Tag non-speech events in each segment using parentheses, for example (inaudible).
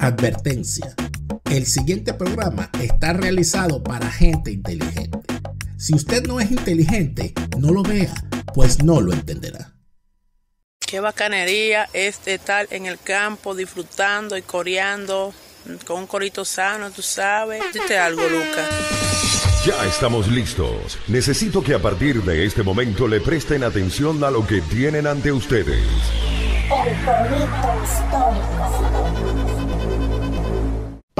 Advertencia. El siguiente programa está realizado para gente inteligente. Si usted no es inteligente, no lo vea, pues no lo entenderá. Qué bacanería este estar en el campo disfrutando y coreando con un corito sano, tú sabes. Dite algo, Lucas. Ya estamos listos. Necesito que a partir de este momento le presten atención a lo que tienen ante ustedes. El corito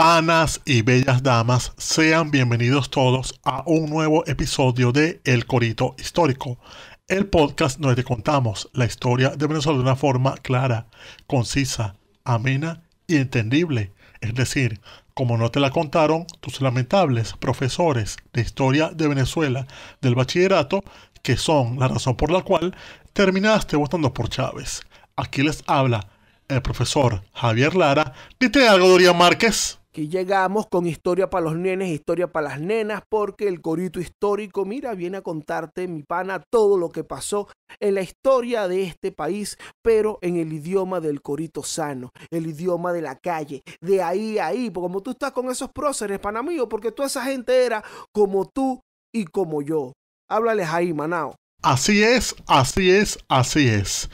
Panas y bellas damas, sean bienvenidos todos a un nuevo episodio de El Corito Histórico, el podcast donde te contamos la historia de Venezuela de una forma clara, concisa, amena y entendible. Es decir, como no te la contaron tus lamentables profesores de historia de Venezuela del bachillerato, que son la razón por la cual terminaste votando por Chávez. Aquí les habla el profesor Javier Lara. Dite algo, Márquez. Y llegamos con historia para los nenes, historia para las nenas, porque el corito histórico, mira, viene a contarte, mi pana, todo lo que pasó en la historia de este país, pero en el idioma del corito sano, el idioma de la calle, de ahí a ahí, como tú estás con esos próceres, pana mío, porque toda esa gente era como tú y como yo. Háblales ahí, Manao. Así es, así es, así es.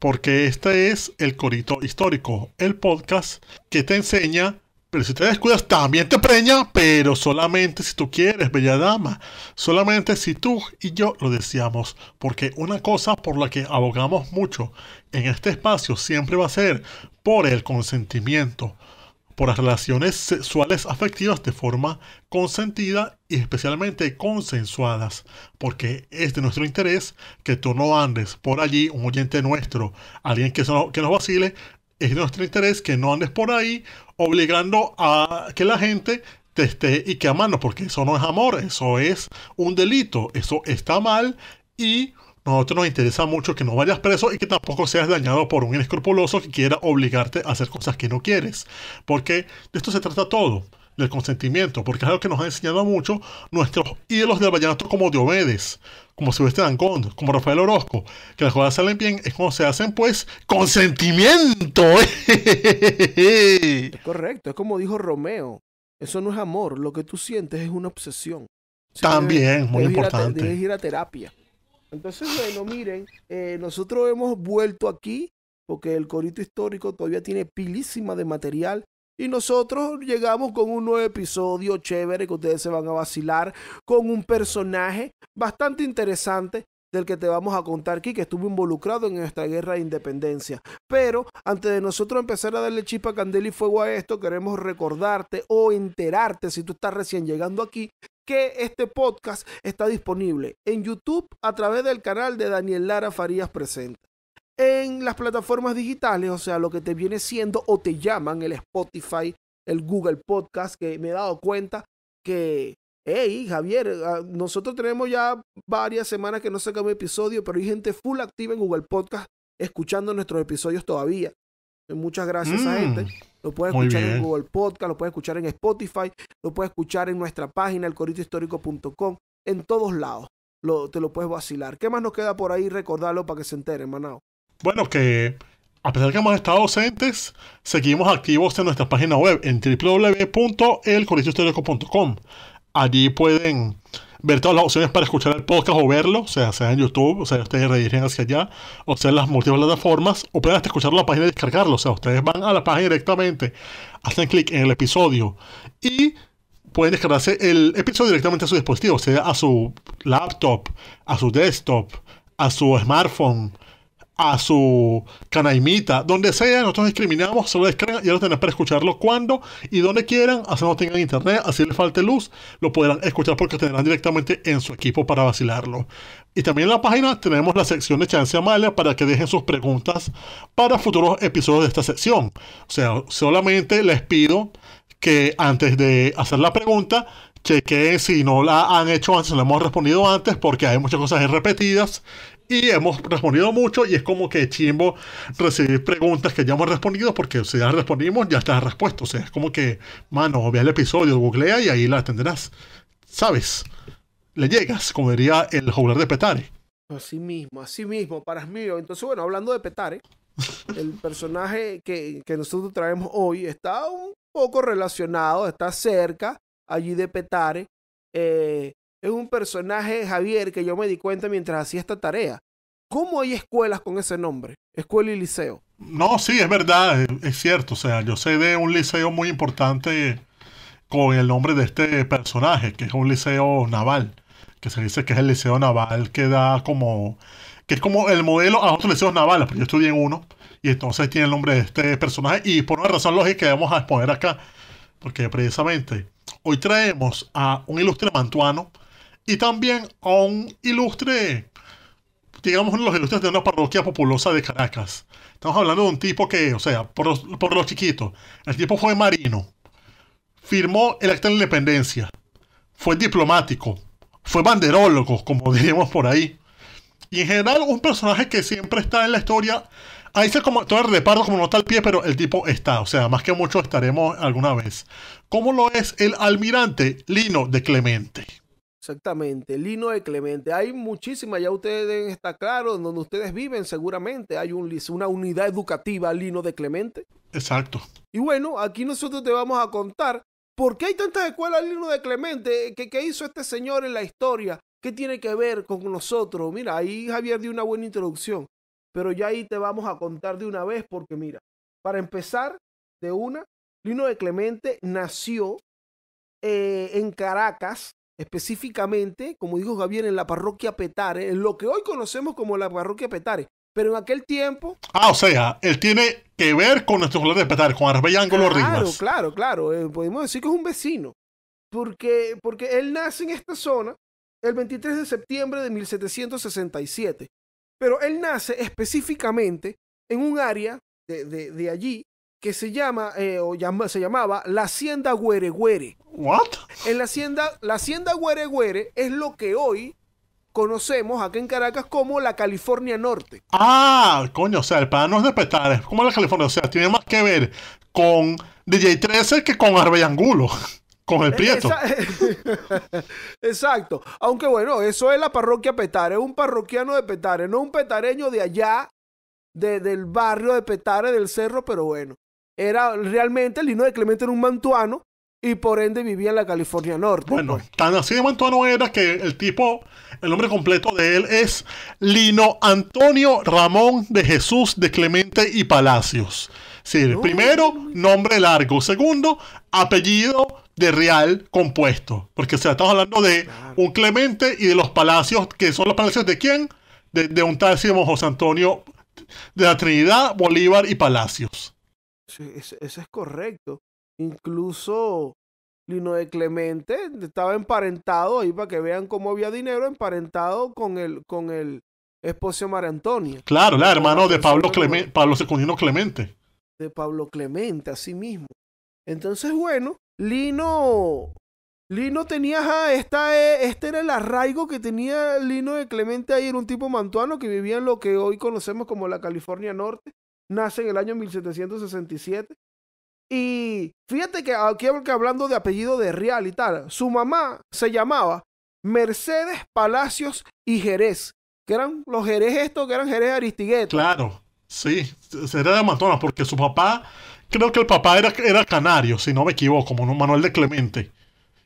Porque este es el Corito Histórico, el podcast que te enseña pero si te descuidas, también te preña, pero solamente si tú quieres, bella dama. Solamente si tú y yo lo deseamos. Porque una cosa por la que abogamos mucho en este espacio siempre va a ser por el consentimiento. Por las relaciones sexuales afectivas de forma consentida y especialmente consensuadas. Porque es de nuestro interés que tú no andes por allí, un oyente nuestro, alguien que, que nos vacile. Es de nuestro interés que no andes por ahí obligando a que la gente te esté y que amando, porque eso no es amor, eso es un delito, eso está mal y nosotros nos interesa mucho que no vayas preso y que tampoco seas dañado por un escrupuloso que quiera obligarte a hacer cosas que no quieres. Porque de esto se trata todo, del consentimiento, porque es algo que nos ha enseñado mucho nuestros ídolos del vallenato como Diomedes como Dan Condos, como Rafael Orozco, que las cosas salen bien, es como se hacen pues con sentimiento. (laughs) Es correcto, es como dijo Romeo, eso no es amor, lo que tú sientes es una obsesión. También, muy importante. Tienes a, ir a terapia. Entonces, bueno, miren, eh, nosotros hemos vuelto aquí porque el corito histórico todavía tiene pilísima de material y nosotros llegamos con un nuevo episodio chévere que ustedes se van a vacilar con un personaje bastante interesante del que te vamos a contar aquí, que estuvo involucrado en nuestra guerra de independencia. Pero antes de nosotros empezar a darle chispa, candela y fuego a esto, queremos recordarte o enterarte, si tú estás recién llegando aquí, que este podcast está disponible en YouTube a través del canal de Daniel Lara Farías Presenta en las plataformas digitales, o sea, lo que te viene siendo o te llaman el Spotify, el Google Podcast, que me he dado cuenta que, hey, Javier, ah, nosotros tenemos ya varias semanas que no sacamos episodio, pero hay gente full activa en Google Podcast escuchando nuestros episodios todavía. Eh, muchas gracias a a mm. gente. Lo puedes escuchar en Google Podcast, lo puedes escuchar en Spotify, lo puedes escuchar en nuestra página, elcoritohistórico.com, en todos lados. te lo puedes vacilar. ¿Qué más nos queda por ahí recordarlo para que se entere, Manao? Bueno, que a pesar de que hemos estado ausentes, seguimos activos en nuestra página web en www.elcolegiohistórico.com. Allí pueden ver todas las opciones para escuchar el podcast o verlo, o sea, sea en YouTube, o sea, ustedes redirigen hacia allá, o sea, en las múltiples plataformas, o pueden hasta escuchar la página y descargarlo, o sea, ustedes van a la página directamente, hacen clic en el episodio y pueden descargarse el episodio directamente a su dispositivo, o sea, a su laptop, a su desktop, a su smartphone, a su canaimita, donde sea, nosotros discriminamos, solo lo descargan y ahora lo para escucharlo cuando y donde quieran, así no tengan internet, así le falte luz, lo podrán escuchar porque tendrán directamente en su equipo para vacilarlo. Y también en la página tenemos la sección de Chance Amalia para que dejen sus preguntas para futuros episodios de esta sección. O sea, solamente les pido que antes de hacer la pregunta, chequeen si no la han hecho antes, no la hemos respondido antes, porque hay muchas cosas repetidas y hemos respondido mucho y es como que chimbo recibir preguntas que ya hemos respondido porque si ya respondimos ya está respuesta. O sea, es como que, mano, ve el episodio, googlea y ahí la tendrás. ¿Sabes? Le llegas, como diría el juglar de Petare. Así mismo, así mismo, para mí. Entonces, bueno, hablando de Petare, (laughs) el personaje que, que nosotros traemos hoy está un poco relacionado, está cerca allí de Petare. Eh, es un personaje, Javier, que yo me di cuenta mientras hacía esta tarea. ¿Cómo hay escuelas con ese nombre? Escuela y liceo. No, sí, es verdad, es, cierto. O sea, yo sé de un liceo muy importante con el nombre de este personaje, que es un liceo naval, que se dice que es el liceo naval que da como, que es como el modelo a otros liceos navales, pero yo estudié en uno, y entonces tiene el nombre de este personaje, y por una razón lógica vamos a exponer acá, porque precisamente hoy traemos a un ilustre mantuano, y también a un ilustre, digamos, uno de los ilustres de una parroquia populosa de Caracas. Estamos hablando de un tipo que, o sea, por, por lo chiquito, el tipo fue marino, firmó el acta de la independencia, fue diplomático, fue banderólogo, como (laughs) diríamos por ahí. Y en general, un personaje que siempre está en la historia. Ahí se como todo el reparto como no está al pie, pero el tipo está. O sea, más que mucho estaremos alguna vez. ¿Cómo lo es el almirante Lino de Clemente? Exactamente, Lino de Clemente. Hay muchísimas, ya ustedes está claro donde ustedes viven seguramente. Hay una unidad educativa Lino de Clemente. Exacto. Y bueno, aquí nosotros te vamos a contar por qué hay tantas escuelas Lino de Clemente, qué que hizo este señor en la historia, qué tiene que ver con nosotros. Mira, ahí Javier dio una buena introducción, pero ya ahí te vamos a contar de una vez porque mira, para empezar, de una, Lino de Clemente nació eh, en Caracas específicamente, como dijo Javier, en la parroquia Petare, en lo que hoy conocemos como la parroquia Petare. Pero en aquel tiempo. Ah, o sea, él tiene que ver con nuestro color de Petare, con Arbella con Claro, claro, claro. Eh, podemos decir que es un vecino. Porque, porque él nace en esta zona el 23 de septiembre de 1767. Pero él nace específicamente en un área de, de allí que se llama, eh, o se llamaba la Hacienda Güere ¿What? En la Hacienda, la Hacienda es lo que hoy conocemos aquí en Caracas como la California Norte. Ah, coño, o sea, el pan no es de Petare. es como la California, o sea, tiene más que ver con DJ 13 que con Arbellangulo (laughs) con el eh, prieto. (laughs) Exacto. Aunque bueno, eso es la parroquia Petare, un parroquiano de Petare, no un petareño de allá, de, del barrio de Petare, del cerro, pero bueno era realmente Lino de Clemente era un mantuano y por ende vivía en la California Norte. Bueno, pues. tan así de mantuano era que el tipo, el nombre completo de él es Lino Antonio Ramón de Jesús de Clemente y Palacios. Sí, primero, nombre largo. Segundo, apellido de real compuesto. Porque se estamos hablando de un Clemente y de los palacios, que son los palacios de quién? De, un tal José Antonio de la Trinidad, Bolívar y Palacios ese es correcto. Incluso Lino de Clemente estaba emparentado, ahí para que vean cómo había dinero, emparentado con el, con el esposo María Antonia. Claro, la hermano de Pablo Clemente, Pablo Clemente. De Pablo Clemente, así mismo. Entonces, bueno, Lino, Lino tenía, esta, eh, este era el arraigo que tenía Lino de Clemente ahí, era un tipo mantuano que vivía en lo que hoy conocemos como la California Norte nace en el año 1767. Y fíjate que aquí hablando de apellido de Real y tal, su mamá se llamaba Mercedes Palacios y Jerez, que eran los Jerez estos, que eran Jerez Aristigueta. Claro, sí, era de Amazonas, porque su papá, creo que el papá era, era canario, si no me equivoco, como Manuel de Clemente,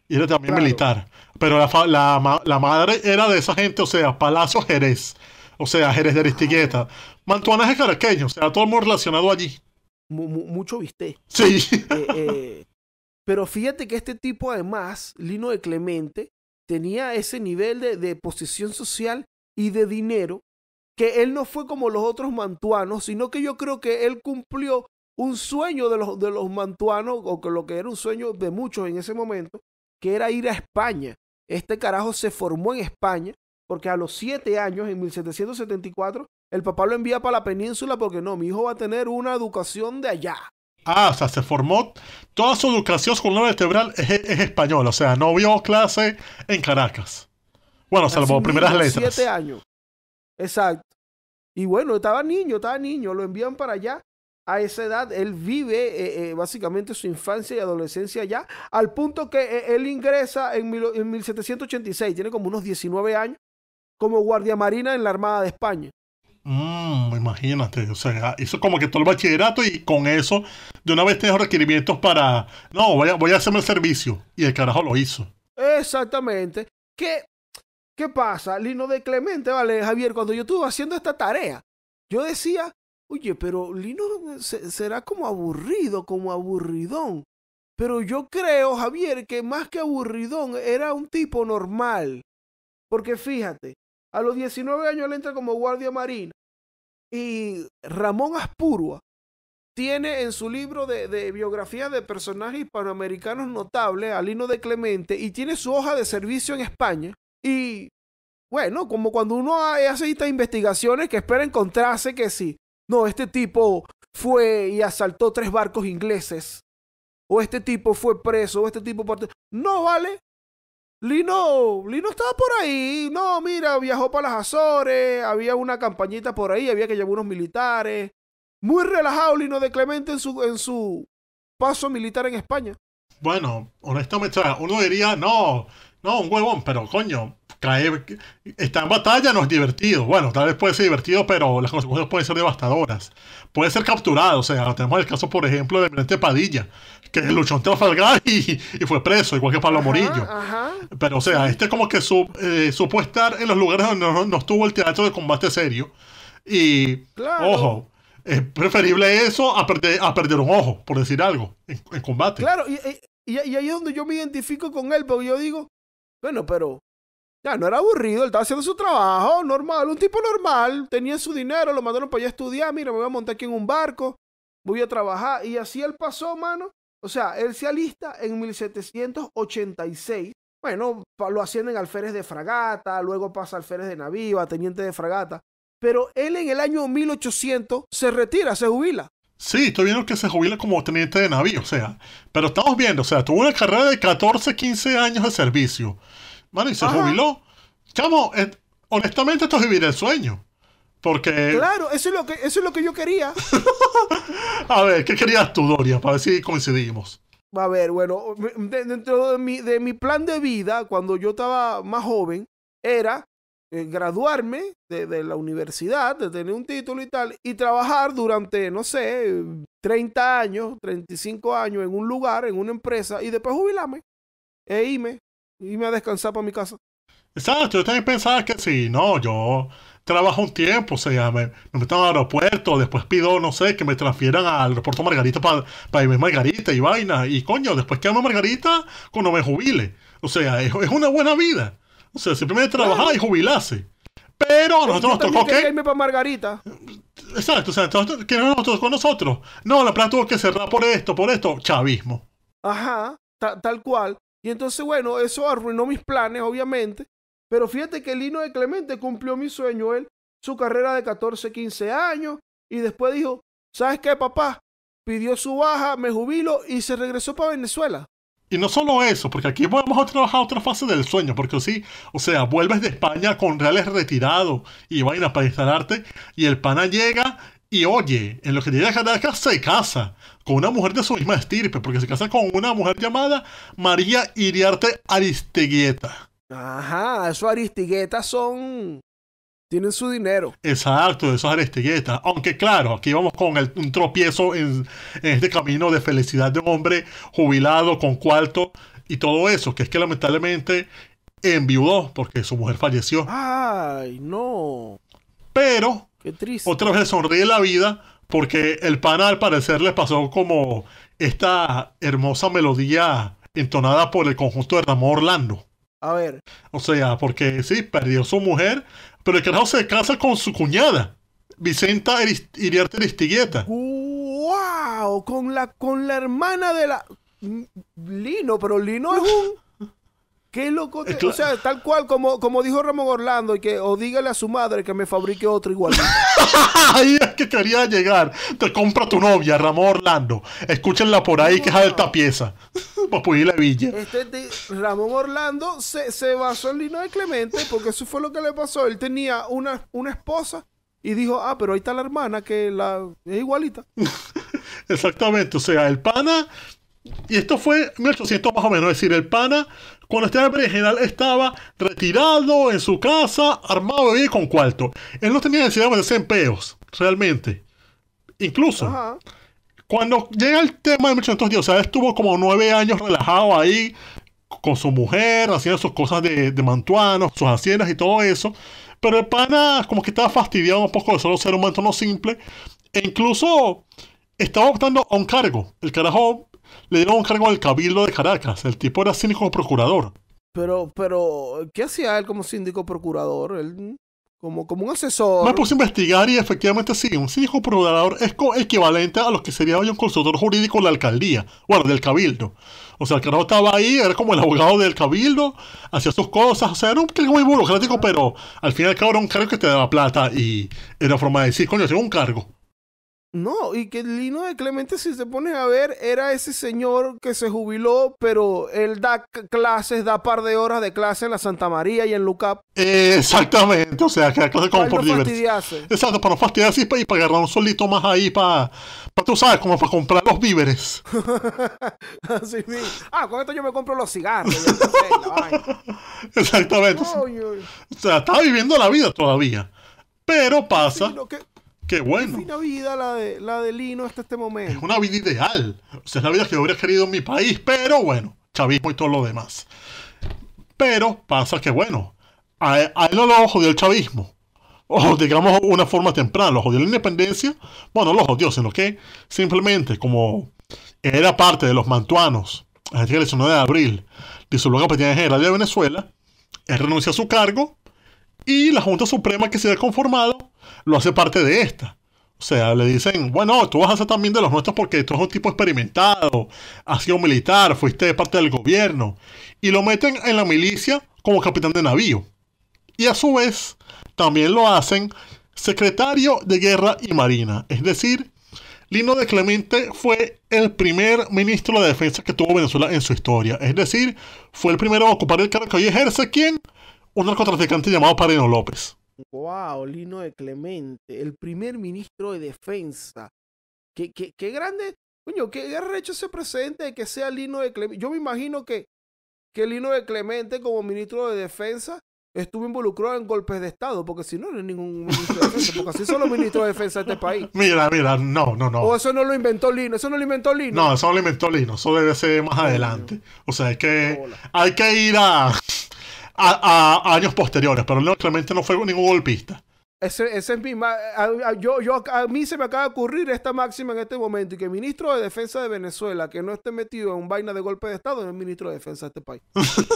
y era también militar. Pero la, la madre era de esa gente, o sea, Palacios Jerez o sea, Jerez de Aristiqueta, mantuanaje caraqueño, o sea, todo relacionado allí. mucho viste. Sí. Eh, eh, pero fíjate que este tipo, además, Lino de Clemente, tenía ese nivel de, posición social y de dinero que él no fue como los otros mantuanos, sino que yo creo que él cumplió un sueño de los, de los mantuanos, o que lo que era un sueño de muchos en ese momento, que era ir a España. Este carajo se formó en España porque a los siete años, en 1774, el papá lo envía para la península porque no, mi hijo va a tener una educación de allá. Ah, o sea, se formó toda su educación escolar vertebral es, es español o sea, no vio clase en Caracas. Bueno, salvo primeras letras. Siete años. Exacto. Y bueno, estaba niño, estaba niño, lo envían para allá. A esa edad, él vive eh, eh, básicamente su infancia y adolescencia allá, al punto que eh, él ingresa en 1786, tiene como unos 19 años, como guardia marina en la Armada de España. Mmm, imagínate, o sea, hizo como que todo el bachillerato y con eso de una vez tengo requerimientos para, no, voy a, hacerme el servicio. Y el carajo lo hizo. Exactamente. ¿Qué, ¿Qué pasa? Lino de Clemente, vale, Javier, cuando yo estuve haciendo esta tarea, yo decía, oye, pero Lino será como aburrido, como aburridón. Pero yo creo, Javier, que más que aburridón era un tipo normal. Porque fíjate, a los 19 años él entra como guardia marina. Y Ramón Aspurua tiene en su libro de, biografía de personajes hispanoamericanos notables, Alino de Clemente, y tiene su hoja de servicio en España. Y bueno, como cuando uno hace estas investigaciones que espera encontrarse que sí, no, este tipo fue y asaltó tres barcos ingleses, o este tipo fue preso, o este tipo... No, vale, Lino, Lino estaba por ahí. No, mira, viajó para las Azores, había una campañita por ahí, había que llevar unos militares. Muy relajado Lino de Clemente en su, en su paso militar en España. Bueno, honestamente, uno diría, no, no, un huevón, pero coño, cae, está en batalla, no es divertido. Bueno, tal vez puede ser divertido, pero las consecuencias pueden ser devastadoras. Puede ser capturado, o sea, tenemos el caso, por ejemplo, de Mirante Padilla, que luchó en Trafalgar y, fue preso, igual que Pablo Morillo. Pero, o sea, este como que su, eh, supo estar en los lugares donde no, estuvo el teatro de combate serio. Y, ojo, es preferible eso a perder, un ojo, por decir algo, en, combate. Claro, y ahí es donde yo me identifico con él, porque yo digo, bueno, pero ya no era aburrido, él estaba haciendo su trabajo normal, un tipo normal, tenía su dinero, lo mandaron para allá a estudiar, mira, me voy a montar aquí en un barco, voy a trabajar. Y así él pasó, mano. O sea, él se alista en 1786. Bueno, lo ascienden alférez de fragata, luego pasa alférez de naviva, teniente de fragata. Pero él en el año 1800 se retira, se jubila. Sí, estoy viendo que se jubila como teniente de navío, o sea, pero estamos viendo, o sea, tuvo una carrera de 14, 15 años de servicio. Bueno, y se jubiló. Chamo, eh, honestamente esto es vivir el sueño. Porque. Claro, eso es lo que, eso es lo que yo quería. (laughs) a ver, ¿qué querías tú, Doria? Para ver si coincidimos. A ver, bueno, dentro de mi, de mi plan de vida, cuando yo estaba más joven, era eh, graduarme de, la universidad, de tener un título y tal, y trabajar durante, no sé, 30 años, 35 años en un lugar, en una empresa, y después jubilarme e irme, a descansar para mi casa. Exacto, yo también pensaba que si no, yo trabajo un tiempo, o sea, me, meto en el aeropuerto, después pido, no sé, que me transfieran al aeropuerto Margarita para irme a Margarita y vaina, y coño, después quedo en Margarita cuando me jubile. O sea, es una buena vida. O sea, simplemente trabajaba y jubilase. Pero a nosotros nos tocó que. irme para Margarita. Exacto, o sea, no nosotros con nosotros? No, la planta tuvo que cerrar por esto, por esto, chavismo. Ajá, tal cual. Y entonces, bueno, eso arruinó mis planes, obviamente. Pero fíjate que Lino de Clemente cumplió mi sueño, él, su carrera de 14, 15 años, y después dijo, ¿sabes qué, papá? Pidió su baja, me jubilo y se regresó para Venezuela. Y no solo eso, porque aquí vamos a trabajar otra fase del sueño, porque sí, o sea, vuelves de España con reales retirados y vainas para instalarte, y el pana llega y oye, en lo que llega a Caracas se casa con una mujer de su misma estirpe, porque se casa con una mujer llamada María Iriarte Aristigueta. Ajá, esos Aristiguetas son tienen su dinero. Exacto, de esas aristillitas. Aunque claro, aquí vamos con un tropiezo en, este camino de felicidad de un hombre jubilado, con cuarto y todo eso, que es que lamentablemente enviudó porque su mujer falleció. Ay, no. Pero, otra vez sonríe la vida porque el pan al parecer le pasó como esta hermosa melodía entonada por el conjunto de Ramón Orlando. A ver. O sea, porque sí, perdió su mujer, pero el carajo se casa con su cuñada, Vicenta Iriarte Aristigueta. ¡Wow! Con la, con la hermana de la. Mm, Lino, pero Lino es un. Qué loco. o sea, tal cual como, como dijo Ramón Orlando, y que o dígale a su madre que me fabrique otro igual. (laughs) ahí es que quería llegar. Te compra tu novia, Ramón Orlando. Escúchenla por ahí, que es alta pieza. (laughs) Para y la villa. Este Ramón Orlando se, basó en Lino de Clemente, porque eso fue lo que le pasó. Él tenía una, una esposa y dijo, ah, pero ahí está la hermana que la es igualita. (laughs) Exactamente, o sea, el pana, y esto fue 1800 más o menos, es decir, el pana cuando este general estaba retirado en su casa, armado y con cuarto. Él no tenía necesidad de meterse en realmente. Incluso, cuando llega el tema de 1810, o sea, estuvo como nueve años relajado ahí con su mujer, haciendo sus cosas de, de mantuano, sus haciendas y todo eso. Pero el pana como que estaba fastidiado un poco de solo ser un mantuano simple. E incluso estaba optando a un cargo. El carajo le dieron un cargo al Cabildo de Caracas. El tipo era síndico procurador. Pero, pero, ¿qué hacía él como síndico procurador? Él, como, como un asesor. Me puse a investigar y efectivamente sí, un síndico procurador es equivalente a lo que sería hoy un consultor jurídico de la alcaldía, bueno, del cabildo. O sea, el carajo estaba ahí, era como el abogado del cabildo, hacía sus cosas, o sea, era un cargo muy burocrático, pero al final y al cabo era un cargo que te daba plata y era forma de decir, coño, tengo un cargo. No, y que Lino de Clemente, si te pones a ver, era ese señor que se jubiló, pero él da clases, da par de horas de clases en la Santa María y en Lucap. Eh, exactamente, o sea, que da clases como por víveres. Exacto, para fastidiarse y para, agarrar un solito más ahí, para, tú sabes, como para comprar los víveres. (laughs) Así mismo. Ah, con esto yo me compro los cigarros. (laughs) Exactamente. o sea, estaba viviendo la vida todavía. Pero pasa. Qué bueno. es una vida la de, la de Lino hasta este momento. Es una vida ideal. es la vida que yo hubiera querido en mi país, pero bueno, chavismo y todo lo demás. Pero pasa que, bueno, a, él no lo jodió el chavismo. O digamos, una forma temprana, lo jodió la independencia. Bueno, no lo jodió, sino que simplemente como era parte de los mantuanos, la el 19 de abril, disolvió la Compañía General de Venezuela, él renunció a su cargo y la Junta Suprema que se ha conformado lo hace parte de esta. O sea, le dicen, bueno, tú vas a ser también de los nuestros porque tú eres un tipo experimentado, has sido militar, fuiste parte del gobierno. Y lo meten en la milicia como capitán de navío. Y a su vez, también lo hacen secretario de guerra y marina. Es decir, Lino de Clemente fue el primer ministro de defensa que tuvo Venezuela en su historia. Es decir, fue el primero a ocupar el cargo que hoy ejerce. ¿Quién? Un narcotraficante llamado Pareno López. Wow, Lino de Clemente, el primer ministro de Defensa. Qué, qué, qué grande, coño, qué arrecho ese presente de que sea Lino de Clemente. Yo me imagino que, que Lino de Clemente, como ministro de Defensa, estuvo involucrado en golpes de Estado, porque si no, no es ningún ministro de defensa, porque así son los ministros de defensa de este país. (laughs) Mira, mira, no, no, no. O eso no lo inventó Lino, eso no lo inventó Lino. No, eso no lo inventó Lino, eso debe ser más adelante. O sea, es que hay que ir a a, años posteriores, pero realmente no fue ningún golpista. Ese, ese es mi. A, yo, yo, a mí se me acaba de ocurrir esta máxima en este momento y que el ministro de Defensa de Venezuela que no esté metido en un vaina de golpe de Estado no es ministro de Defensa de este país. (laughs)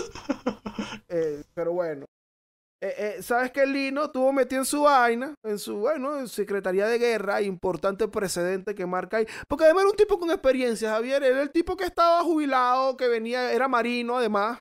Eh, pero bueno. Eh, eh, ¿Sabes que Lino estuvo metido en su vaina, en su, bueno, Secretaría de Guerra, importante precedente que marca ahí? Porque además era un tipo con experiencia, Javier, era el tipo que estaba jubilado, que venía, era marino además,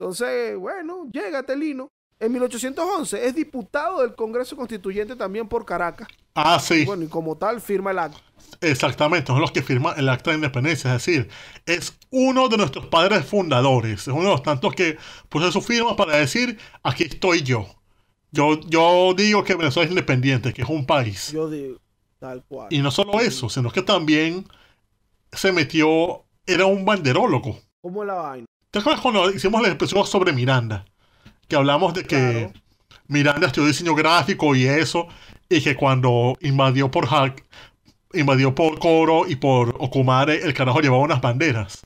entonces, bueno, llega Telino. Este en 1811 es diputado del Congreso Constituyente también por Caracas. Ah, sí. bueno, y como tal firma el acto. Exactamente, son los que firman el acta de independencia. Es decir, es uno de nuestros padres fundadores. Es uno de los tantos que puso su firma para decir, aquí estoy yo. Yo, yo digo que Venezuela es independiente, que es un país. Yo digo, tal cual. Y no solo eso, sino que también se metió, era un banderólogo. ¿Cómo la vaina? ¿Te acuerdas cuando hicimos la expresión sobre Miranda? Que hablamos de que Miranda estudió diseño gráfico y eso, y que cuando invadió por Hack, invadió por Coro y por Okumare, el carajo llevaba unas banderas.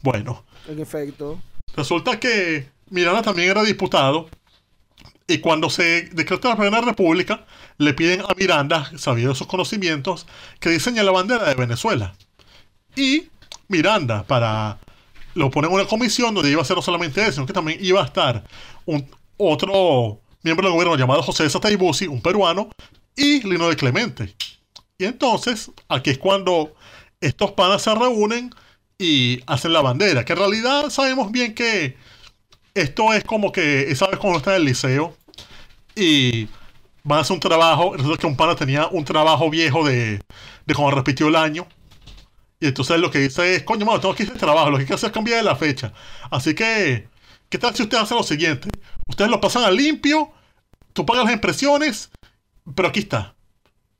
Bueno. En efecto. Resulta que Miranda también era diputado. Y cuando se decreta la Primera República, le piden a Miranda, sabiendo sus conocimientos, que diseñe la bandera de Venezuela. Y Miranda, para lo ponen en una comisión donde iba a ser no solamente él, sino que también iba a estar un, otro miembro del gobierno llamado José Sataibusi, un peruano, y Lino de Clemente. Y entonces, aquí es cuando estos panas se reúnen y hacen la bandera, que en realidad sabemos bien que esto es como que, vez cuando está en el liceo? Y van a hacer un trabajo, resulta que un pana tenía un trabajo viejo de, cómo repitió el año y entonces lo que dice es, coño, mano, tengo que este hacer trabajo, lo que hay que hacer es cambiar la fecha. Así que, ¿qué tal si ustedes hacen lo siguiente? Ustedes lo pasan a limpio, tú pagas las impresiones, pero aquí está.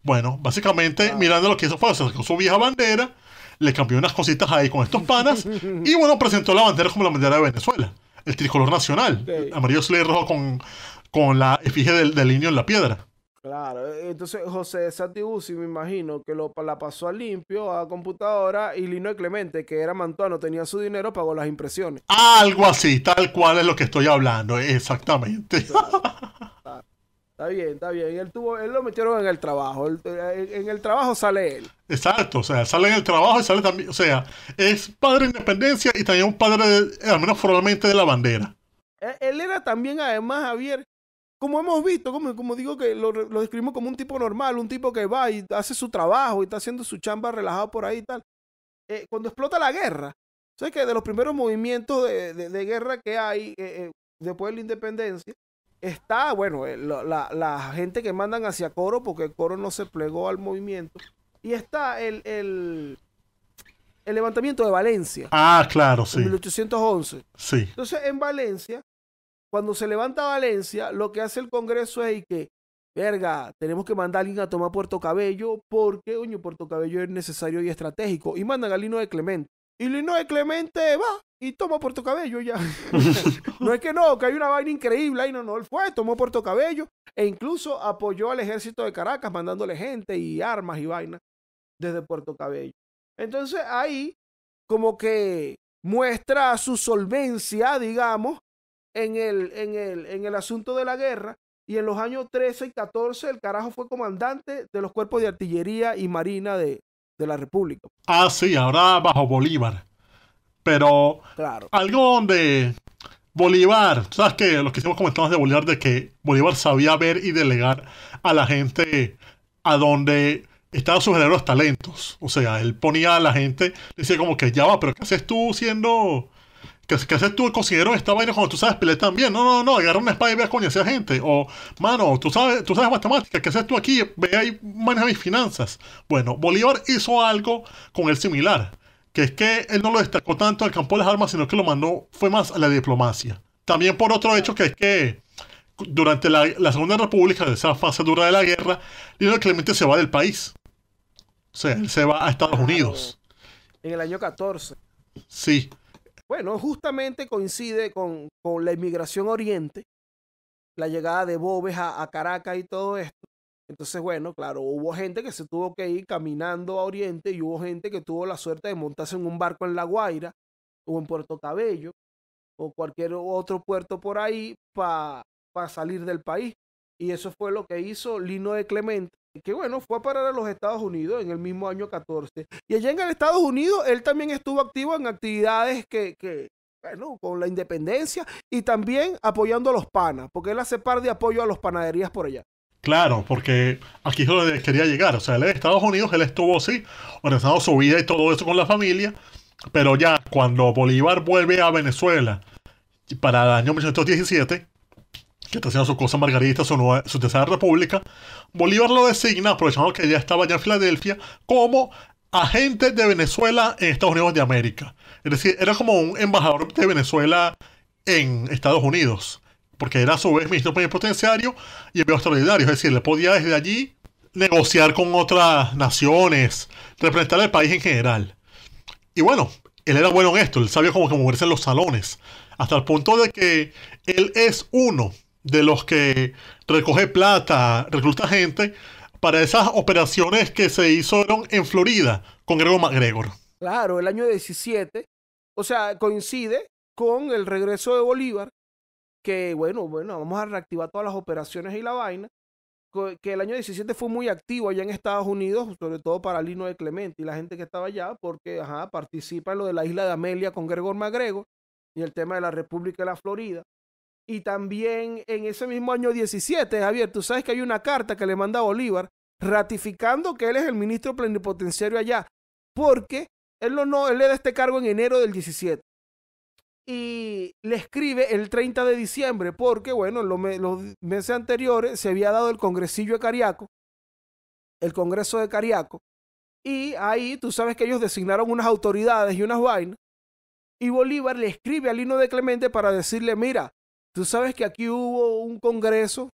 Bueno, básicamente, ah. mirando lo que hizo fue, sacó su vieja bandera, le cambió unas cositas ahí con estos panas, y bueno, presentó la bandera como la bandera de Venezuela, el tricolor nacional, amarillo, azul y rojo con, con la efigie del niño en la piedra. Claro, e-, entonces José y me imagino que lo, la pasó a limpio a computadora y Lino Clemente, que era mantuano, tenía su dinero, pagó las impresiones. Algo así, tal cual es lo que estoy hablando, e-, exactamente. está, bien, está bien. Él, tuvo, él lo metieron en el trabajo. Eh, en el trabajo sale él. Exacto, o sea, sale en el trabajo y sale también. O sea, es padre de independencia y también un padre, al menos formalmente, de la bandera. E-, él era también, además, Javier, como hemos visto, como, como digo que lo, lo, describimos como un tipo normal, un tipo que va y hace su trabajo y está haciendo su chamba relajado por ahí y tal. Eh, cuando explota la guerra, ¿sabes que De los primeros movimientos de, guerra que hay eh, eh, después de la independencia, está, bueno, la, gente que mandan hacia Coro, porque Coro no se plegó al movimiento, y está el, el, el levantamiento de Valencia. Ah, claro, sí. 1811. Sí. Entonces, en Valencia cuando se levanta Valencia, lo que hace el Congreso es que, verga, tenemos que mandar a alguien a tomar Puerto Cabello porque, oño, Puerto Cabello es necesario y estratégico. Y mandan a Lino de Clemente. Y Lino de Clemente va y toma Puerto Cabello ya. (laughs) no es que no, que hay una vaina increíble ahí, no, no, él fue, tomó Puerto Cabello e incluso apoyó al ejército de Caracas mandándole gente y armas y vainas desde Puerto Cabello. Entonces ahí como que muestra su solvencia, digamos, en el, en, el, asunto de la guerra y en los años 13 y 14 el carajo fue comandante de los cuerpos de artillería y marina de, la República. Ah, sí, ahora bajo Bolívar. Pero claro. algo donde Bolívar, ¿sabes que Lo que hicimos comentamos de Bolívar, de que Bolívar sabía ver y delegar a la gente a donde estaban sus verdaderos talentos. O sea, él ponía a la gente, decía como que ya va, pero ¿qué haces tú siendo que, haces tú considero esta vaina cuando tú sabes pelear también. No, no, no, agarra una espada y ve a conocer a gente. O, mano, tú sabes, tú sabes matemáticas, ¿qué haces tú aquí? Ve ahí, maneja mis finanzas. Bueno, Bolívar hizo algo con él similar. Que es que él no lo destacó tanto al campo de las armas, sino que lo mandó, fue más a la diplomacia. También por otro hecho que es que durante la, Segunda República, de esa fase dura de la guerra, Lino Clemente se va del país. O sea, él se va a Estados Unidos. En el año 14. Sí. Bueno, justamente coincide con, la inmigración oriente, la llegada de Bobes a, Caracas y todo esto. Entonces, bueno, claro, hubo gente que se tuvo que ir caminando a Oriente y hubo gente que tuvo la suerte de montarse en un barco en La Guaira o en Puerto Cabello o cualquier otro puerto por ahí para salir del país. Y eso fue lo que hizo Lino de Clemente que bueno, fue a parar a los Estados Unidos en el mismo año 14. Y allá en el Estados Unidos, él también estuvo activo en actividades que, bueno, con la independencia y también apoyando a los panas, porque él hace par de apoyo a los panaderías por allá. Claro, porque aquí es donde quería llegar. O sea, él en Estados Unidos, él estuvo, sí, organizando su vida y todo eso con la familia, pero ya cuando Bolívar vuelve a Venezuela para el año 1917, que está haciendo su cosa Margarita, su, su tercera república, Bolívar lo designa, aprovechando que ya estaba allá en Filadelfia, como agente de Venezuela en Estados Unidos de América. Es decir, era como un embajador de Venezuela en Estados Unidos, porque era a su vez ministro plenipotenciario y enviado extraordinario. Es decir, le podía desde allí negociar con otras naciones, representar al país en general. Y bueno, él era bueno en esto, él sabía cómo que moverse en los salones, hasta el punto de que él es uno de los que recoge plata, recluta gente, para esas operaciones que se hicieron en Florida con Gregor MacGregor. Claro, el año 17, o sea, coincide con el regreso de Bolívar, que bueno, bueno, vamos a reactivar todas las operaciones y la vaina, que el año 17 fue muy activo allá en Estados Unidos, sobre todo para Lino de Clemente y la gente que estaba allá, porque ajá, participa en lo de la isla de Amelia con Gregor MacGregor y el tema de la República de la Florida. Y también en ese mismo año 17, Javier, tú sabes que hay una carta que le manda a Bolívar ratificando que él es el ministro plenipotenciario allá, porque él, no, le da este cargo en enero del 17 y le escribe el 30 de diciembre, porque, bueno, los, los meses anteriores se había dado el Congresillo de Cariaco, el Congreso de Cariaco, y ahí tú sabes que ellos designaron unas autoridades y unas vainas, y Bolívar le escribe al Lino de Clemente para decirle, mira, Tú sabes que aquí hubo un congreso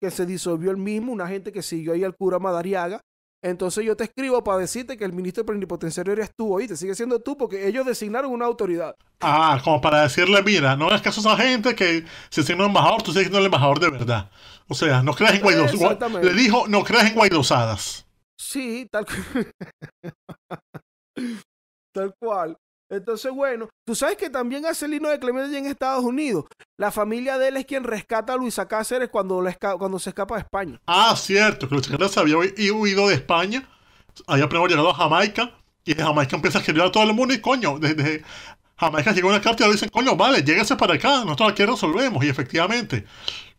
que se disolvió el mismo, una gente que siguió ahí al cura Madariaga. Entonces yo te escribo para decirte que el ministro plenipotenciario eres tú, te sigue siendo tú, porque ellos designaron una autoridad. Ah, como para decirle, mira, no es que esa gente que se siente un embajador, tú sigues siendo el embajador de verdad. O sea, no creas en guaidosadas. Le dijo, no creas en guaidosadas. Sí, tal cual. (laughs) tal cual. Entonces, bueno, tú sabes que también hino de Clemente en Estados Unidos. La familia de él es quien rescata a Luisa Cáceres cuando, cuando se escapa de España. Ah, cierto, que Luisa Cáceres había huido de España, había primero llegado a Jamaica, y de Jamaica empieza a generar a todo el mundo, y coño, desde Jamaica llegó una carta y le dicen, coño, vale, lléguese para acá, nosotros aquí resolvemos, y efectivamente,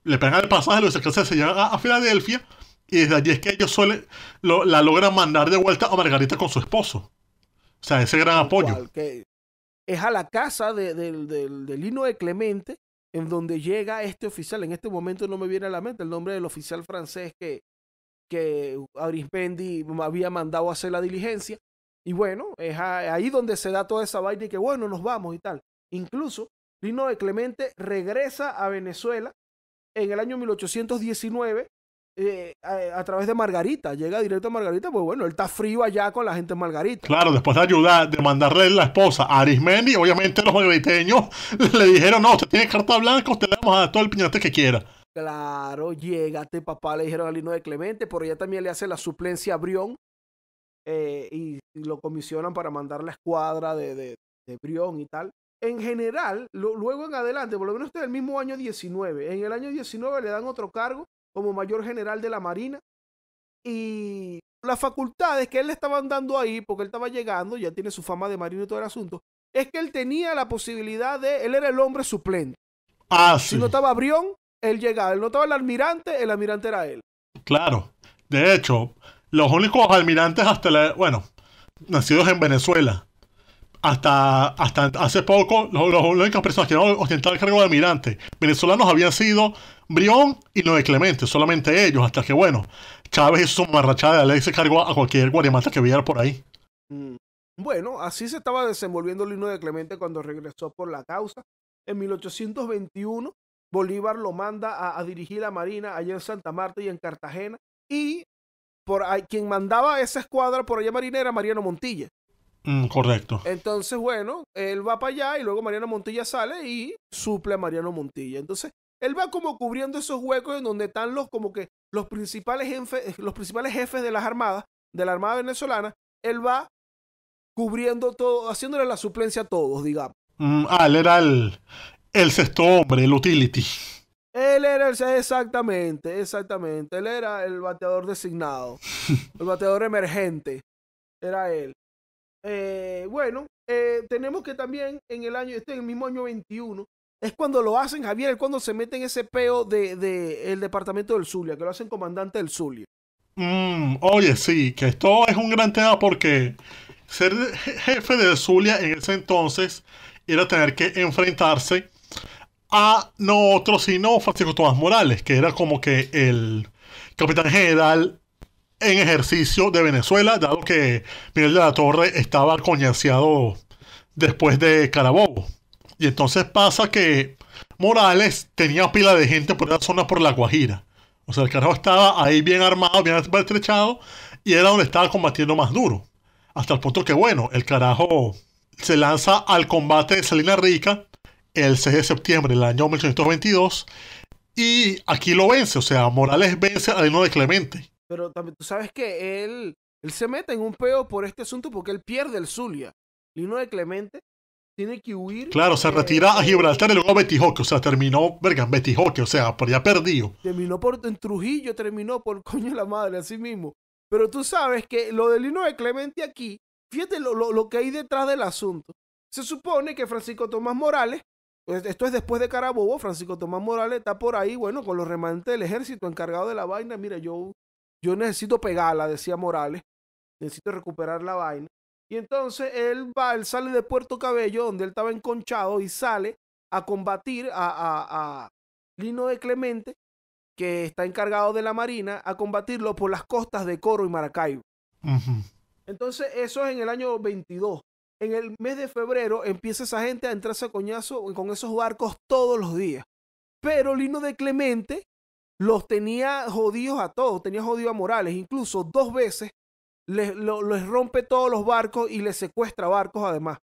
le pegan el pasaje, Luisa Cáceres se llega a, Filadelfia, y desde allí es que ellos suelen, la logran mandar de vuelta a Margarita con su esposo. O sea, ese gran apoyo. es a la casa de, Lino de, del lino de Clemente, en donde llega este oficial. En este momento no me viene a la mente el nombre del oficial francés que, que Arispendi había mandado hacer la diligencia. Y bueno, es ahí donde se da toda esa vaina y que bueno, nos vamos y tal. Incluso Lino de Clemente regresa a Venezuela en el año 1819 eh, eh, a, través de Margarita, llega directo a Margarita, pues bueno, él está frío allá con la gente de Margarita. Claro, después de ayudar, de mandarle la esposa a Arismendi, obviamente los margariteños (laughs) le dijeron, no, usted tiene carta blanca, usted le vamos a dar todo el piñate que quiera. Claro, llégate, este papá, le dijeron al Lino de Clemente, pero ella también le hace la suplencia a Brión eh, y, lo comisionan para mandar la escuadra de, de, Brión y tal. En general, luego en adelante, por lo menos este el mismo año 19, en el año 19 le dan otro cargo como mayor general de la Marina. Y las facultades que él le estaban dando ahí, porque él estaba llegando, ya tiene su fama de marino y todo el asunto, es que él tenía la posibilidad de, él era el hombre suplente. Ah, Si no estaba Brión, él llegaba. Él no estaba el almirante, el almirante era él. Claro. De hecho, los únicos almirantes hasta la, bueno, nacidos en Venezuela, hasta, hasta hace poco, los únicas personas que no ostentaban el cargo de almirante venezolanos habían sido Brión y No de Clemente, solamente ellos, hasta que bueno, Chávez hizo su marrachada de se cargó a cualquier guarimata que viera por ahí. Mm, bueno, así se estaba desenvolviendo el himno de Clemente cuando regresó por la causa. En 1821, Bolívar lo manda a, dirigir la Marina allá en Santa Marta y en Cartagena. Y por quien mandaba esa escuadra por allá marina era Mariano Montilla. Mm, correcto. Entonces, bueno, él va para allá y luego Mariano Montilla sale y suple a Mariano Montilla. Entonces, él va como cubriendo esos huecos en donde están los como que los principales, jefes, eh, los principales jefes de las armadas, de la Armada Venezolana, él va cubriendo todo, haciéndole la suplencia a todos, digamos. Mm, ah, él era el, sexto hombre, el utility. Él era el, exactamente, exactamente. Él era el bateador designado, (laughs) el bateador emergente. Era él. Eh, bueno, eh, tenemos que también en el año, este en el mismo año 21, es cuando lo hacen, Javier, es cuando se meten ese peo del de, el departamento del Zulia, que lo hacen comandante del Zulia. Mm, oye, sí, que esto es un gran tema porque ser jefe del Zulia en ese entonces era tener que enfrentarse a no otro sino Francisco Tomás Morales, que era como que el capitán general en ejercicio de Venezuela, dado que Miguel de la Torre estaba coñaseado después de Carabobo. Y entonces pasa que Morales tenía pila de gente por esa zona por La Guajira. O sea, el carajo estaba ahí bien armado, bien estrechado, y era donde estaba combatiendo más duro. Hasta el punto que, bueno, el carajo se lanza al combate de Salina Rica el 6 de septiembre del año 1822, y aquí lo vence. O sea, Morales vence al hino de Clemente. Pero también tú sabes que él, él se mete en un peo por este asunto porque él pierde el Zulia. Lino de Clemente tiene que huir. Claro, se eh, retira a Gibraltar y luego a eh, Betijoque. O sea, terminó, verga, Betijoque. O sea, por ya perdido. Terminó por, en Trujillo, terminó por (laughs) coño la madre, así mismo. Pero tú sabes que lo del hino de Clemente aquí, fíjate lo, que hay detrás del asunto. Se supone que Francisco Tomás Morales, pues, esto es después de Carabobo, Francisco Tomás Morales está por ahí, bueno, con los remanentes del ejército encargado de la vaina. Mira, yo, yo necesito pegarla, decía Morales. Necesito recuperar la vaina. Y entonces él va, sale de Puerto Cabello, donde él estaba enconchado, y sale a combatir a, Lino de Clemente, que está encargado de la Marina, a combatirlo por las costas de Coro y Maracaibo. Entonces, eso es en el año 22. En el mes de febrero empieza esa gente a entrarse a coñazo con esos barcos todos los días. Pero Lino de Clemente los tenía jodidos a todos, tenía jodido a Morales. Incluso dos veces les, rompe todos los barcos y les secuestra barcos además.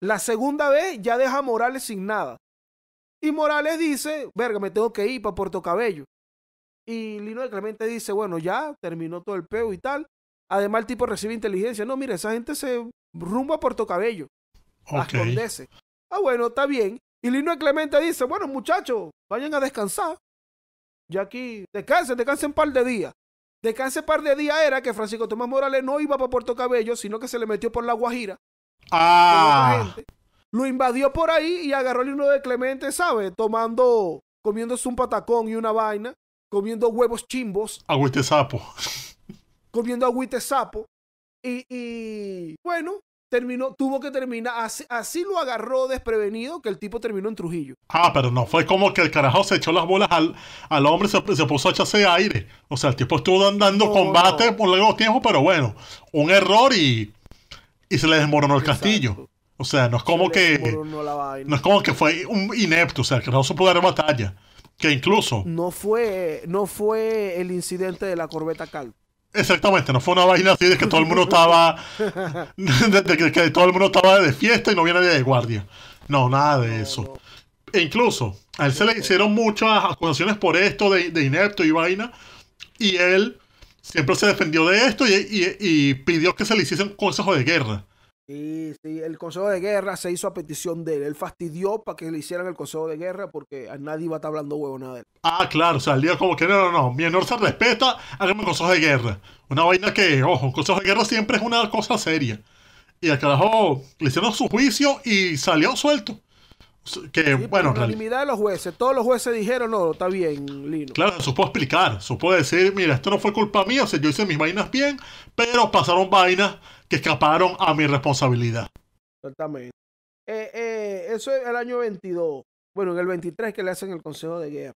La segunda vez ya deja Morales sin nada. Y Morales dice, verga, me tengo que ir para Puerto Cabello. Y Lino de Clemente dice, bueno, ya terminó todo el peo y tal. Además el tipo recibe inteligencia. No, mire, esa gente se rumba a Puerto Cabello. Ah, bueno, está bien. Y Lino de Clemente dice, bueno, muchachos, vayan a descansar. Ya aquí, descansen, descansen un par de días. De que par de días era que Francisco Tomás Morales no iba para Puerto Cabello, sino que se le metió por la Guajira. Ah. lo invadió por ahí y agarró el uno de Clemente, ¿sabe? Tomando, comiéndose un patacón y una vaina, comiendo huevos chimbos. Agüite sapo. Comiendo agüite sapo. Y, y bueno, terminó, tuvo que terminar, así, lo agarró desprevenido que el tipo terminó en Trujillo. Ah, pero no fue como que el carajo se echó las bolas al, al hombre y se, puso a echarse aire. O sea, el tipo estuvo dando combate por largo tiempo, pero bueno, un error y, y se le desmoronó el castillo. O sea, no es como que. No es como que fue un inepto, o sea, el carajo pudo dar batalla. Que incluso. No fue, no fue el incidente de la corbeta Calvo. Exactamente, no fue una vaina así de que todo el mundo estaba. (laughs) de, que todo el mundo estaba de fiesta y no viene de guardia. No, nada de eso. E incluso, a él se le hicieron muchas acusaciones por esto de, de inepto y vaina. Y él siempre se defendió de esto y, y pidió que se le hiciesen consejos de guerra. Sí, el Consejo de Guerra se hizo a petición de él. Él fastidió para que le hicieran el Consejo de Guerra porque a nadie iba a estar hablando nada de él. Ah, claro, o como que no, no, no, mi honor se respeta, hágame Consejo de Guerra. Una vaina que, ojo, Consejo de Guerra siempre es una cosa seria. Y al carajo le hicieron su juicio y salió suelto. Que, bueno, la unanimidad de los jueces, todos los jueces dijeron, no, está bien, Lino. Claro, se supo explicar, Se supo decir, mira, esto no fue culpa mía, o sea, yo hice mis vainas bien, pero pasaron vainas que escaparon a mi responsabilidad. Exactamente. Eh, eh, eso es el año 22. Bueno, en el 23 que le hacen el Consejo de Guerra.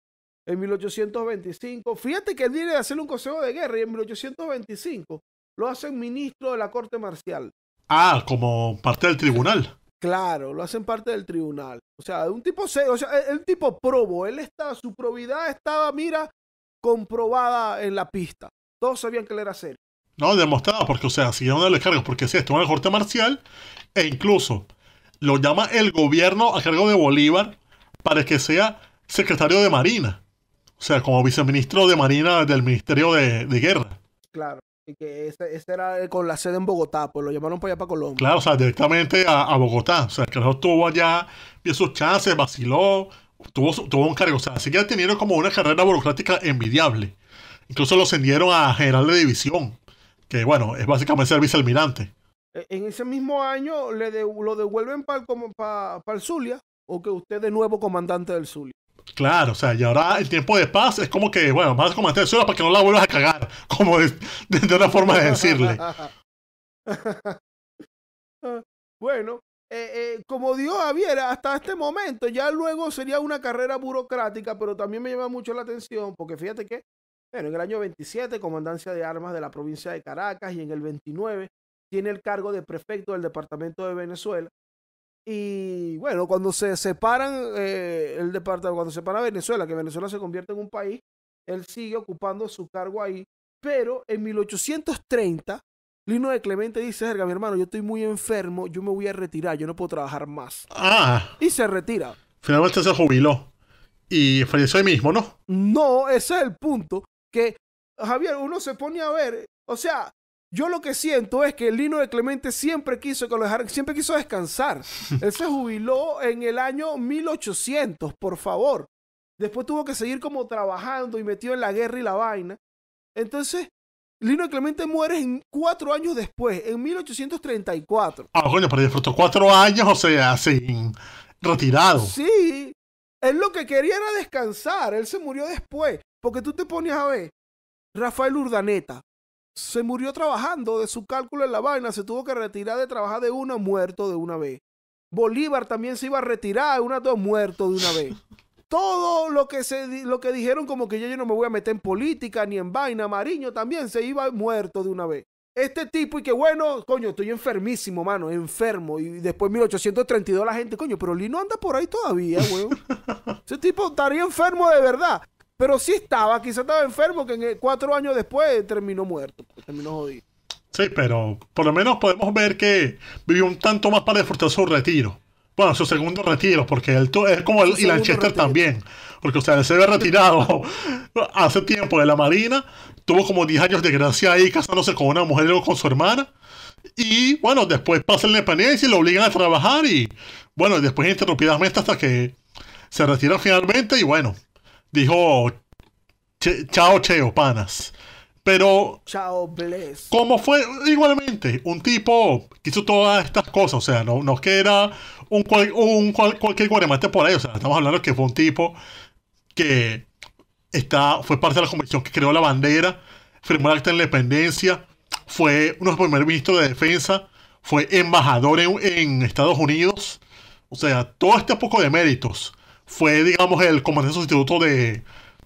En 1825, fíjate que él viene de hacer un Consejo de Guerra y en 1825 lo hacen ministro de la Corte Marcial. Ah, como parte del tribunal. Claro, lo hacen parte del tribunal. O sea, un tipo serio, o sea, e, el tipo probo. Él está, su probidad estaba, mira, comprobada en la pista. Todos sabían que él era serio. ¿no? demostrado, porque, o sea, si dándole cargos, porque sí, estuvo en la corte marcial, e incluso lo llama el gobierno a cargo de Bolívar para que sea secretario de Marina, o sea, como viceministro de Marina del Ministerio de, Guerra. Claro. Y que ese, era con la sede en Bogotá, pues lo llamaron para allá para Colombia. Claro, o sea, directamente a, Bogotá. O sea, el carajo estuvo allá, vio sus chances, vaciló, tuvo, tuvo un cargo. O sea, así que ya tenido como una carrera burocrática envidiable. Incluso lo ascendieron a general de división que bueno, es básicamente el vicealmirante. E, en ese mismo año le lo devuelven para el, para, para Zulia o que usted de nuevo comandante del Zulia. Claro, o sea, y ahora el tiempo de paz es como que, bueno, más a comandante del Zulia para que no la vuelvas a cagar, (laughs) como de, de una forma de decirle. (laughs) bueno, eh, eh, como Dios había hasta este momento, ya luego sería una carrera burocrática, pero también me llama mucho la atención, porque fíjate que bueno, en el año 27, comandancia de armas de la provincia de Caracas y en el 29 tiene el cargo de prefecto del departamento de Venezuela. Y bueno, cuando se separan eh, el departamento, cuando se separa Venezuela, que Venezuela se convierte en un país, él sigue ocupando su cargo ahí. Pero en 1830, Lino de Clemente dice, mi hermano, yo estoy muy enfermo, yo me voy a retirar, yo no puedo trabajar más. Ah. Y se retira. Finalmente se jubiló. Y falleció ahí mismo, ¿no? No, ese es el punto que, Javier, uno se pone a ver, o sea, yo lo que siento es que el Lino de Clemente siempre quiso que lo siempre quiso descansar. (laughs) Él se jubiló en el año 1800, por favor. Después tuvo que seguir como trabajando y metido en la guerra y la vaina. Entonces, Lino de Clemente muere en cuatro años después, en 1834. Ah, coño, pero disfrutó cuatro años, o sea, así retirado. Sí, él lo que quería era descansar, él se murió después. Porque tú te ponías a ver, Rafael Urdaneta se murió trabajando de su cálculo en la vaina, se tuvo que retirar de trabajar de una muerto de una vez. Bolívar también se iba a retirar de una dos muerto de una vez. (laughs) Todo lo que, se, lo que dijeron como que yo, no me voy a meter en política ni en vaina, Mariño también se iba muerto de una vez este tipo y que bueno, coño, estoy enfermísimo, mano, enfermo. Y después 1832 la gente, coño, pero Lino anda por ahí todavía, weón. (laughs) Ese tipo estaría enfermo de verdad. Pero sí estaba, quizá estaba enfermo, que en cuatro años después terminó muerto, pues, terminó jodido. Sí, pero por lo menos podemos ver que vivió un tanto más para disfrutar su retiro. Bueno, su segundo retiro, porque él es como el, y Lanchester también. Porque, o se ve retirado (laughs) hace tiempo de la Marina. Tuvo como 10 años de gracia ahí casándose con una mujer y luego con su hermana. Y bueno, después pasa la independencia y lo obligan a trabajar. Y bueno, después interrumpidamente hasta que se retira finalmente. Y bueno, dijo, chao cheo, panas. Pero, chao, bless. Como fue igualmente, un tipo que hizo todas estas cosas, o sea, no, no que era un, un cualquier guaremate por ahí, o sea, estamos hablando que fue un tipo que está, fue parte de la convención que creó la bandera, firmó el acta de independencia, fue uno de los primeros ministros de defensa, fue embajador en, en Estados Unidos. O sea, todo este poco de méritos fue, digamos, el comandante sustituto de,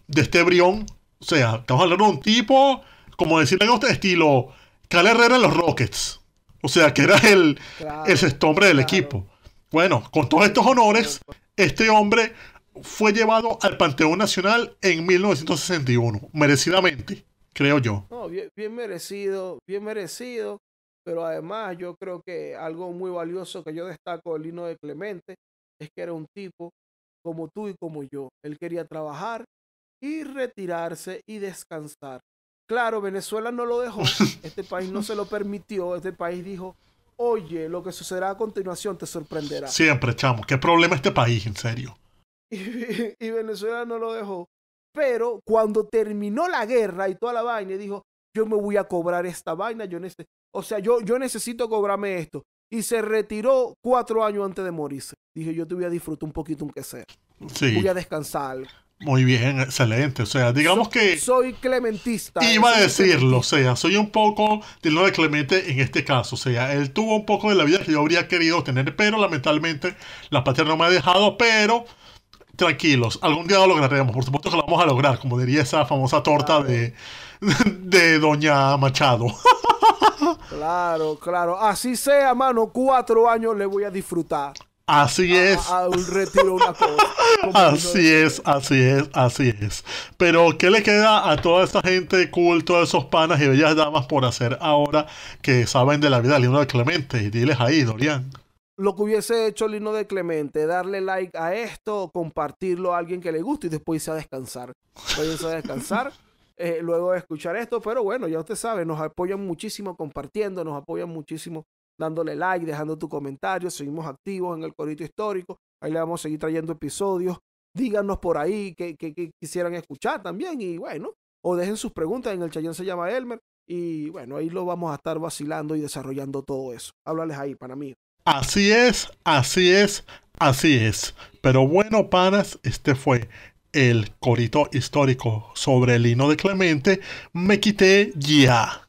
de este Brión. O sea, estamos hablando de un tipo, como decirle a este estilo Cal Herrera los Rockets. O sea, que era el, sexto hombre del equipo. Bueno, con todos estos honores, este hombre fue llevado al Panteón Nacional en 1961, merecidamente, creo yo. bien, merecido, bien merecido, pero además yo creo que algo muy valioso que yo destaco del Lino de Clemente es que era un tipo como tú y como yo. Él quería trabajar y retirarse y descansar. Claro, Venezuela no lo dejó, este país no se lo permitió, este país dijo, oye, lo que sucederá a continuación te sorprenderá. Siempre, chamo, qué problema este país, en serio. (laughs) Y, Venezuela no lo dejó. Pero cuando terminó la guerra y toda la vaina, dijo, yo me voy a cobrar esta vaina, yo necesito, o sea, yo necesito cobrarme esto y se retiró cuatro años antes de morirse. Dije, yo te voy a disfrutar un poquito aunque sea. Sí. Voy a descansar. Muy bien, excelente. O sea, digamos que... Soy clementista. Iba a decirlo, o sea, soy un poco de lo de Clemente en este caso. O sea, él tuvo un poco de la vida que yo habría querido tener, pero lamentablemente la patria no me ha dejado, pero tranquilos, algún día lo lograremos. Por supuesto que lo vamos a lograr, como diría esa famosa torta de, (laughs) de Doña Machado. (laughs) Claro, claro. Así sea, mano, cuatro años le voy a disfrutar. Así es. A, un retiro, así es, así es, así es. Pero, ¿qué le queda a toda esa gente cool, todos esos panas y bellas damas por hacer ahora que saben de la vida del Lino de Clemente? diles ahí, Dorian lo que hubiese hecho Lino de Clemente, darle like a esto, compartirlo a alguien que le guste y después irse a descansar. irse a descansar (laughs) Eh, luego de escuchar esto. Pero bueno, ya usted sabe, nos apoyan muchísimo compartiendo, nos apoyan muchísimo dándole like, dejando tu comentario. Seguimos activos en el Corito Histórico. Ahí le vamos a seguir trayendo episodios. Díganos por ahí que, quisieran escuchar también. Y bueno, o dejen sus preguntas. En el Chayán se llama Elmer. Y bueno, ahí lo vamos a estar vacilando y desarrollando todo eso. Háblales ahí, para mí. Así es, así es, así es. Pero bueno, panas, este fue el corito histórico sobre el hino de Clemente, me quité ya.